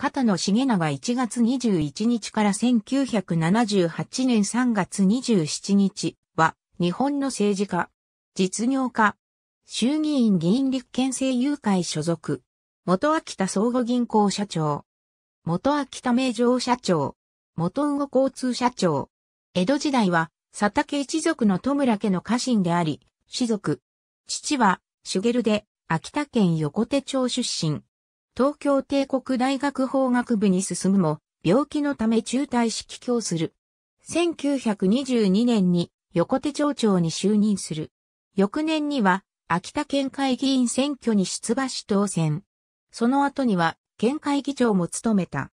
片野重長1月21日から1978年3月27日は、日本の政治家、実業家、衆議院議員立憲政友会所属、元秋田総合銀行社長、元秋田名城社長、元魚交通社長。江戸時代は、佐竹一族の戸村家の家臣であり、士族。父は、茂で、秋田県横手町出身。東京帝国大学法学部に進むも、病気のため中退し帰郷する。1922年に横手町長に就任する。翌年には、秋田県会議員選挙に出馬し当選。その後には、県会議長も務めた。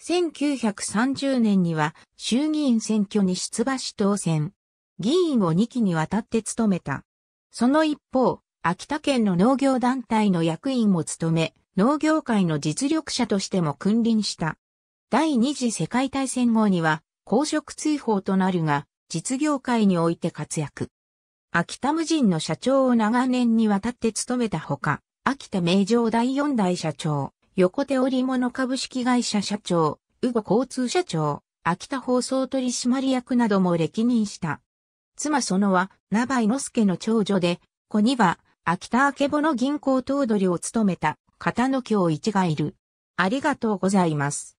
1930年には、衆議院選挙に出馬し当選。議員を2期にわたって務めた。その一方、秋田県の農業団体の役員も務め、農業界の実力者としても君臨した。第二次世界大戦後には公職追放となるが、実業界において活躍。秋田無人の社長を長年にわたって務めたほか、秋田名城第四代社長、横手織物株式会社社長、宇後交通社長、秋田放送取締役なども歴任した。妻園は、名倍之助の長女で、子には、秋田明けぼの銀行頭取を務めた、片野京一がいる。ありがとうございます。